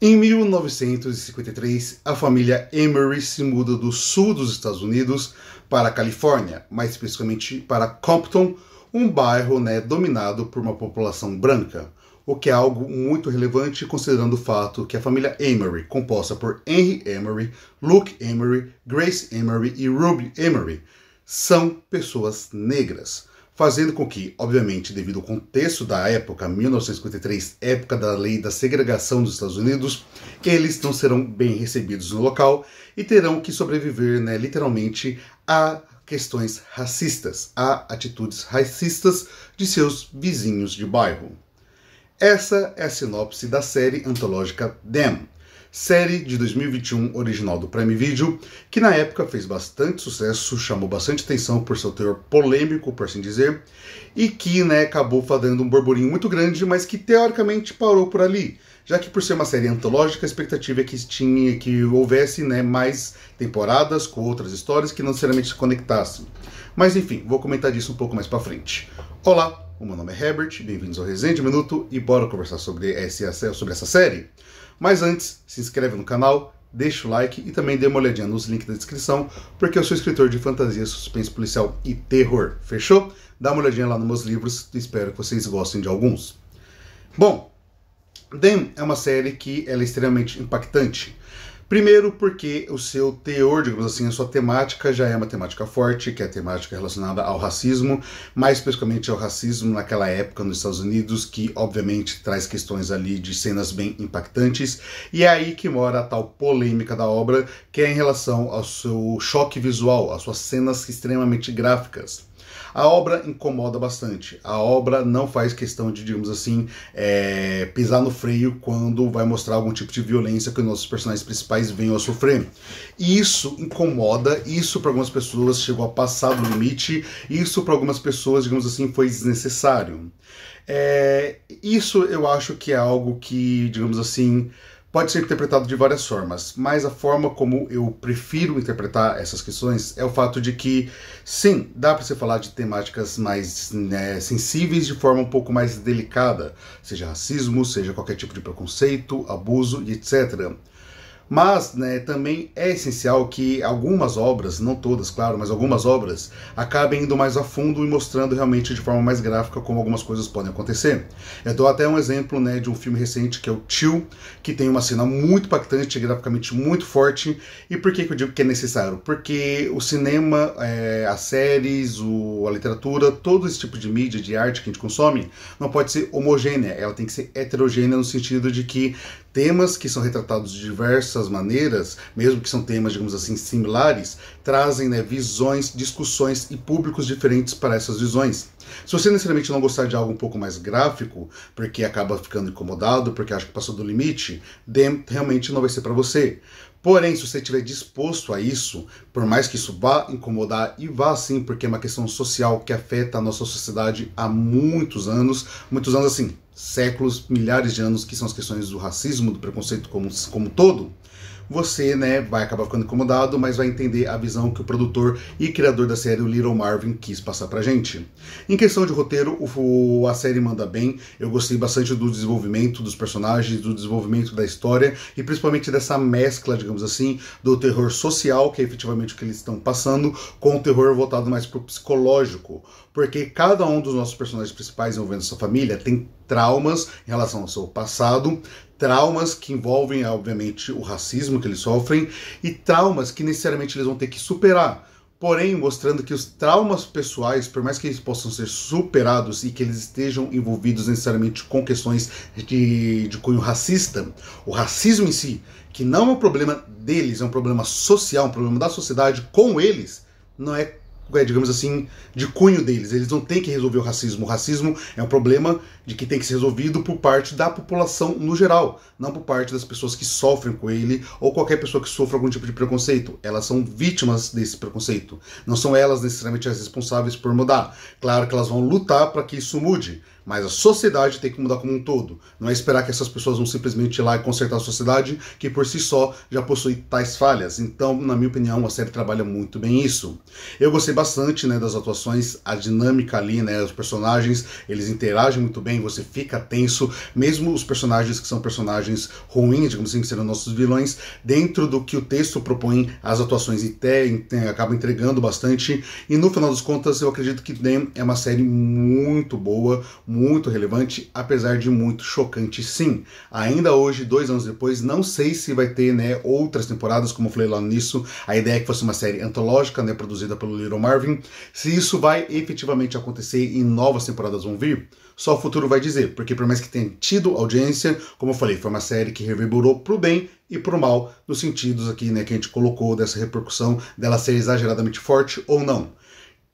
Em 1953, a família Emery se muda do sul dos Estados Unidos para a Califórnia, mais especificamente para Compton, um bairro né, dominado por uma população branca, o que é algo muito relevante considerando o fato que a família Emery, composta por Henry Emery, Luke Emery, Grace Emery e Ruby Emery, são pessoas negras fazendo com que, obviamente, devido ao contexto da época, 1953, época da lei da segregação dos Estados Unidos, eles não serão bem recebidos no local e terão que sobreviver, né, literalmente, a questões racistas, a atitudes racistas de seus vizinhos de bairro. Essa é a sinopse da série antológica Damn série de 2021 original do Prime Video, que na época fez bastante sucesso, chamou bastante atenção por seu teor polêmico, por assim dizer, e que né, acabou fazendo um burburinho muito grande, mas que teoricamente parou por ali já que por ser uma série antológica, a expectativa é que tinha que houvesse né, mais temporadas com outras histórias que não necessariamente se conectassem. Mas enfim, vou comentar disso um pouco mais para frente. Olá, o meu nome é Herbert, bem-vindos ao Resende Minuto e bora conversar sobre essa, sobre essa série. Mas antes, se inscreve no canal, deixa o like e também dê uma olhadinha nos links da descrição, porque eu sou escritor de fantasia, suspense policial e terror, fechou? Dá uma olhadinha lá nos meus livros e espero que vocês gostem de alguns. Bom, Dem é uma série que é extremamente impactante. Primeiro, porque o seu teor, digamos assim, a sua temática já é uma temática forte, que é a temática relacionada ao racismo, mais especificamente ao racismo naquela época nos Estados Unidos, que obviamente traz questões ali de cenas bem impactantes, e é aí que mora a tal polêmica da obra, que é em relação ao seu choque visual, às suas cenas extremamente gráficas. A obra incomoda bastante. A obra não faz questão de, digamos assim, é, pisar no freio quando vai mostrar algum tipo de violência que os nossos personagens principais venham a sofrer. isso incomoda, isso para algumas pessoas chegou a passar do limite, isso para algumas pessoas, digamos assim, foi desnecessário. É, isso eu acho que é algo que, digamos assim, pode ser interpretado de várias formas, mas a forma como eu prefiro interpretar essas questões é o fato de que, sim, dá para você falar de temáticas mais né, sensíveis de forma um pouco mais delicada, seja racismo, seja qualquer tipo de preconceito, abuso e etc. Mas né, também é essencial que algumas obras, não todas, claro, mas algumas obras, acabem indo mais a fundo e mostrando realmente de forma mais gráfica como algumas coisas podem acontecer. Eu dou até um exemplo né, de um filme recente que é o Tio, que tem uma cena muito impactante, graficamente muito forte. E por que, que eu digo que é necessário? Porque o cinema, é, as séries, o, a literatura, todo esse tipo de mídia, de arte que a gente consome, não pode ser homogênea, ela tem que ser heterogênea no sentido de que Temas que são retratados de diversas maneiras, mesmo que são temas, digamos assim, similares, trazem né, visões, discussões e públicos diferentes para essas visões. Se você necessariamente não gostar de algo um pouco mais gráfico, porque acaba ficando incomodado, porque acha que passou do limite, realmente não vai ser para você. Porém, se você estiver disposto a isso, por mais que isso vá incomodar e vá sim, porque é uma questão social que afeta a nossa sociedade há muitos anos, muitos anos assim, séculos, milhares de anos, que são as questões do racismo, do preconceito como, como todo, você né, vai acabar ficando incomodado, mas vai entender a visão que o produtor e criador da série, o Little Marvin, quis passar pra gente. Em questão de roteiro, o, a série manda bem, eu gostei bastante do desenvolvimento dos personagens, do desenvolvimento da história e principalmente dessa mescla, digamos assim, do terror social, que é efetivamente o que eles estão passando, com o terror voltado mais pro psicológico. Porque cada um dos nossos personagens principais envolvendo essa família tem traumas em relação ao seu passado, traumas que envolvem, obviamente, o racismo que eles sofrem e traumas que necessariamente eles vão ter que superar. Porém, mostrando que os traumas pessoais, por mais que eles possam ser superados e que eles estejam envolvidos necessariamente com questões de, de cunho racista, o racismo em si, que não é um problema deles, é um problema social, um problema da sociedade com eles, não é é, digamos assim, de cunho deles. Eles não têm que resolver o racismo. O racismo é um problema de que tem que ser resolvido por parte da população no geral, não por parte das pessoas que sofrem com ele ou qualquer pessoa que sofra algum tipo de preconceito. Elas são vítimas desse preconceito. Não são elas necessariamente as responsáveis por mudar. Claro que elas vão lutar para que isso mude mas a sociedade tem que mudar como um todo. Não é esperar que essas pessoas vão simplesmente ir lá e consertar a sociedade, que por si só já possui tais falhas. Então, na minha opinião, a série trabalha muito bem isso. Eu gostei bastante né, das atuações, a dinâmica ali, né? Os personagens, eles interagem muito bem, você fica tenso, mesmo os personagens que são personagens ruins, digamos assim, que serão nossos vilões, dentro do que o texto propõe, as atuações até, acabam entregando bastante. E no final das contas, eu acredito que Dan é uma série muito boa, muito muito relevante, apesar de muito chocante, sim. Ainda hoje, dois anos depois, não sei se vai ter né, outras temporadas, como eu falei lá nisso. A ideia é que fosse uma série antológica, né, produzida pelo Little Marvin. Se isso vai efetivamente acontecer e novas temporadas vão vir, só o futuro vai dizer, porque por mais que tenha tido audiência, como eu falei, foi uma série que reverberou pro bem e pro mal, nos sentidos aqui né, que a gente colocou dessa repercussão dela ser exageradamente forte ou não.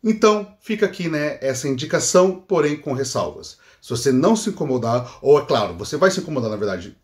Então, fica aqui né, essa indicação, porém com ressalvas. Se você não se incomodar, ou é claro, você vai se incomodar, na verdade,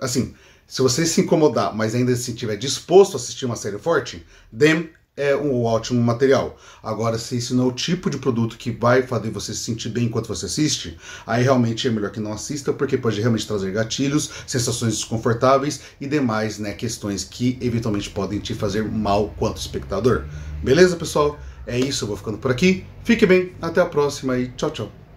assim, se você se incomodar, mas ainda se assim estiver disposto a assistir uma série forte, then é um ótimo material. Agora, se isso não é o tipo de produto que vai fazer você se sentir bem enquanto você assiste, aí realmente é melhor que não assista, porque pode realmente trazer gatilhos, sensações desconfortáveis e demais né, questões que eventualmente podem te fazer mal quanto espectador. Beleza, pessoal? É isso, vou ficando por aqui. Fique bem, até a próxima e tchau, tchau.